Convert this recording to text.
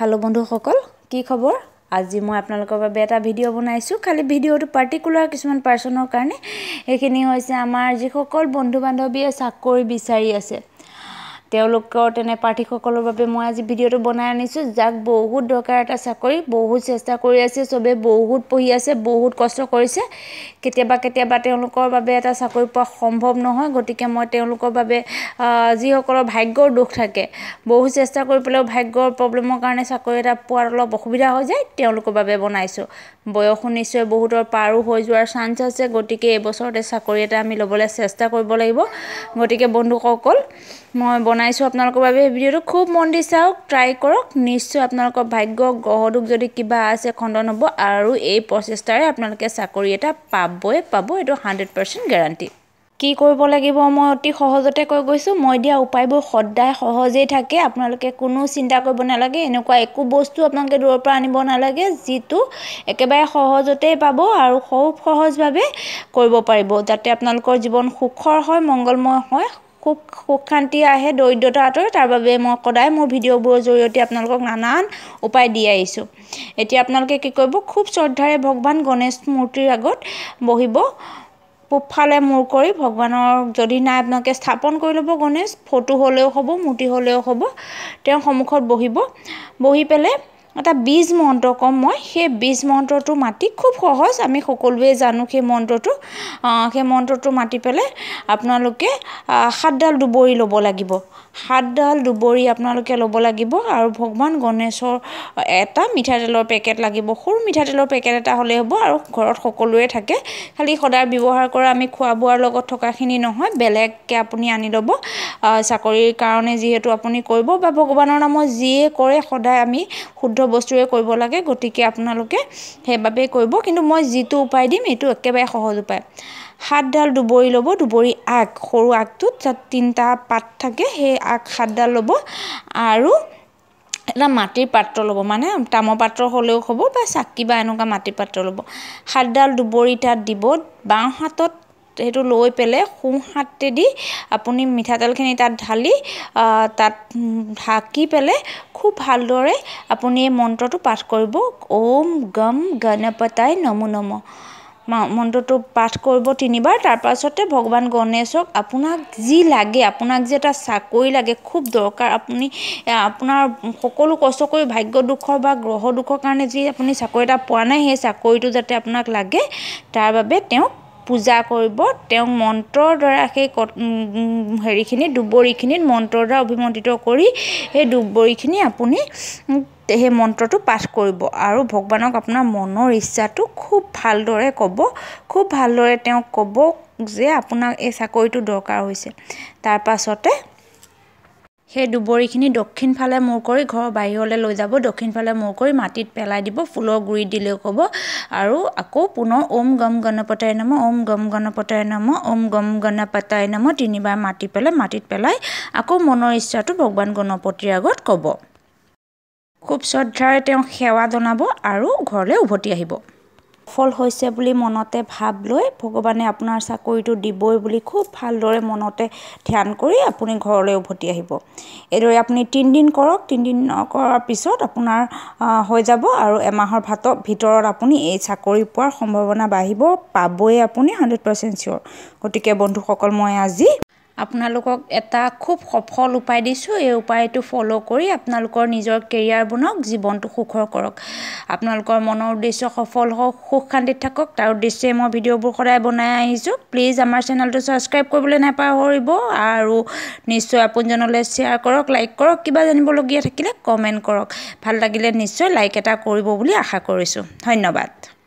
hello' বন্ধুসকল কি খবৰ আজি মই আপোনালোকৰ বাবে এটা ভিডিঅ' বনাইছোঁ খালী ভিডিঅ'টো পাৰ্টিকুলাৰ কিছুমান পাৰ্চনৰ কাৰণে সেইখিনি হৈছে আমাৰ যিসকল বন্ধু বান্ধৱীয়ে চাকৰি বিচাৰি আছে তেওঁলোকৰ তেনে প্ৰাৰ্থীসকলৰ বাবে মই আজি ভিডিঅ'টো বনাই আনিছোঁ যাক বহুত দৰকাৰ এটা চাকৰি বহুত চেষ্টা কৰি আছে চবেই বহুত পঢ়ি আছে বহুত কষ্ট কৰিছে কেতিয়াবা কেতিয়াবা তেওঁলোকৰ বাবে এটা চাকৰি পোৱা সম্ভৱ নহয় গতিকে মই তেওঁলোকৰ বাবে যিসকলৰ ভাগ্যৰ দুখ থাকে বহুত চেষ্টা কৰি পেলাইও ভাগ্যৰ প্ৰব্লেমৰ কাৰণে চাকৰি এটা পোৱাত অলপ অসুবিধা হৈ যায় তেওঁলোকৰ বাবে বনাইছোঁ বয়সো নিশ্চয় বহুতৰ পাৰো হৈ যোৱাৰ চান্স আছে গতিকে এইবছৰতে চাকৰি এটা আমি ল'বলৈ চেষ্টা কৰিব লাগিব গতিকে বন্ধুসকল মই বনাইছোঁ আপোনালোকৰ বাবে ভিডিঅ'টো খুব মন দি চাওক ট্ৰাই কৰক নিশ্চয় আপোনালোকৰ ভাগ্য গ্ৰহটোক যদি কিবা আছে খণ্ডন হ'ব আৰু এই প্ৰচেষ্টাৰে আপোনালোকে চাকৰি এটা পাবই পাব এইটো হাণ্ড্ৰেড পাৰ্চেণ্ট গেৰাণ্টি কি কৰিব লাগিব মই অতি সহজতে কৈ গৈছোঁ মই দিয়া উপায়বোৰ সদায় সহজেই থাকে আপোনালোকে কোনো চিন্তা কৰিব নালাগে এনেকুৱা একো বস্তু আপোনালোকে দূৰৰ পৰা আনিব নালাগে যিটো একেবাৰে সহজতেই পাব আৰু খুব সহজভাৱে কৰিব পাৰিব যাতে আপোনালোকৰ জীৱন সুখৰ হয় মংগলময় হয় সুখ সুখ শান্তি আহে দৰিদ্ৰতা আঁতৰে তাৰ বাবে মই সদায় মোৰ ভিডিঅ'বোৰৰ জৰিয়তে আপোনালোকক নানান উপায় দি আহিছোঁ এতিয়া আপোনালোকে কি কৰিব খুব শ্ৰদ্ধাৰে ভগৱান গণেশ মূৰ্তিৰ আগত বহিব পূবফালে মূৰ কৰি ভগৱানৰ যদি নাই আপোনালোকে স্থাপন কৰি ল'ব গণেশ ফটো হ'লেও হ'ব মূৰ্তি হ'লেও হ'ব তেওঁ সন্মুখত বহিব বহি পেলাই এটা বীজ মন্ত্ৰ ক'ম মই সেই বীজ মন্ত্ৰটো মাতি খুব সহজ আমি সকলোৱে জানো সেই মন্ত্ৰটো সেই মন্ত্ৰটো মাতি পেলাই আপোনালোকে সাতডাল দুবৰি ল'ব লাগিব সাতডাল দুবৰি আপোনালোকে ল'ব লাগিব আৰু ভগৱান গণেশৰ এটা মিঠাতেলৰ পেকেট লাগিব সৰু মিঠাতেলৰ পেকেট এটা হ'লে হ'ব আৰু ঘৰত সকলোৱে থাকে খালি সদায় ব্যৱহাৰ কৰা আমি খোৱা বোৱাৰ লগত থকাখিনি নহয় বেলেগকৈ আপুনি আনি ল'ব চাকৰিৰ কাৰণে যিহেতু আপুনি কৰিব বা ভগৱানৰ নামত যিয়ে কৰে সদায় আমি শুদ্ধ সকলো বস্তুৱে কৰিব লাগে গতিকে আপোনালোকে সেইবাবে কৰিব কিন্তু মই যিটো উপায় দিম এইটো একেবাৰে সহজ উপায় সাতডাল দুবৰি ল'ব দুবৰি আগ সৰু আগটোত তাত তিনিটা পাত থাকে সেই আগ সাতডাল ল'ব আৰু এটা মাটিৰ পাত্ৰ ল'ব মানে তামৰ পাত্ৰ হ'লেও হ'ব বা চাকি বা এনেকুৱা মাটিৰ পাত্ৰ ল'ব সাতডাল দুবৰি তাত দিব বাওঁ হাতত সেইটো লৈ পেলাই সোঁহাতেদি আপুনি মিঠাতেলখিনি তাত ঢালি তাত ঢাকি পেলাই খুব ভালদৰে আপুনি এই মন্ত্ৰটো পাঠ কৰিব ঔম গম গণপতাই নমো নম মন্ত্ৰটো পাঠ কৰিব তিনিবাৰ তাৰপাছতে ভগৱান গণেশক আপোনাক যি লাগে আপোনাক যি এটা চাকৰি লাগে খুব দৰকাৰ আপুনি আপোনাৰ সকলো কষ্ট কৰি ভাগ্য দুখৰ বা গ্ৰহ দুখৰ কাৰণে যি আপুনি চাকৰি এটা পোৱা নাই সেই চাকৰিটো যাতে আপোনাক লাগে তাৰ বাবে তেওঁক পূজা কৰিব তেওঁক মন্ত্ৰৰ দ্বাৰা সেই হেৰিখিনি দুবৰিখিনিত মন্ত্ৰৰ দ্বাৰা অভিমন্ত্ৰিত কৰি সেই দুবৰিখিনি আপুনি সেই মন্ত্ৰটো পাঠ কৰিব আৰু ভগৱানক আপোনাৰ মনৰ ইচ্ছাটো খুব ভালদৰে ক'ব খুব ভালদৰে তেওঁক ক'ব যে আপোনাক এই চাকৰিটো দৰকাৰ হৈছে তাৰপাছতে সেই দুবৰিখিনি দক্ষিণফালে মূৰ কৰি ঘৰৰ বাহিৰলৈ লৈ যাব দক্ষিণফালে মূৰ কৰি মাটিত পেলাই দিব ফুলৰ গুৰিত দিলেও ক'ব আৰু আকৌ পুনৰ ওম গম গণপতায় নম ওম গম গণপতায় নম ওম গম গণপতায় নম তিনিবাৰ মাটি পেলাই মাটিত পেলাই আকৌ মনৰ ইচ্ছাটো ভগৱান গণপতিৰ আগত ক'ব খুব শ্ৰদ্ধাৰে তেওঁক সেৱা জনাব আৰু ঘৰলৈ উভতি আহিব সফল হৈছে বুলি মনতে ভাব লৈ ভগৱানে আপোনাৰ চাকৰিটো দিবই বুলি খুব ভালদৰে মনতে ধ্যান কৰি আপুনি ঘৰলৈ উভতি আহিব এইদৰে আপুনি তিনিদিন কৰক তিনিদিন কৰাৰ পিছত আপোনাৰ হৈ যাব আৰু এমাহৰ ভাত ভিতৰত আপুনি এই চাকৰি পোৱাৰ সম্ভাৱনা বাঢ়িব পাবই আপুনি হাণ্ড্ৰেড পাৰ্চেণ্ট চিয়'ৰ গতিকে বন্ধুসকল মই আজি আপোনালোকক এটা খুব সফল উপায় দিছোঁ এই উপায়টো ফ'ল' কৰি আপোনালোকৰ নিজৰ কেৰিয়াৰ বনাওক জীৱনটো সুখৰ কৰক আপোনালোকৰ মনৰ উদ্দেশ্য সফল হওক সুখ শান্তিত থাকক তাৰ উদ্দেশ্যে মই ভিডিঅ'বোৰ সদায় বনাই আহিছোঁ প্লিজ আমাৰ চেনেলটো ছাবস্ক্ৰাইব কৰিবলৈ নাপাহৰিব আৰু নিশ্চয় আপোনজনলৈ শ্বেয়াৰ কৰক লাইক কৰক কিবা জানিবলগীয়া থাকিলে কমেণ্ট কৰক ভাল লাগিলে নিশ্চয় লাইক এটা কৰিব বুলি আশা কৰিছোঁ ধন্যবাদ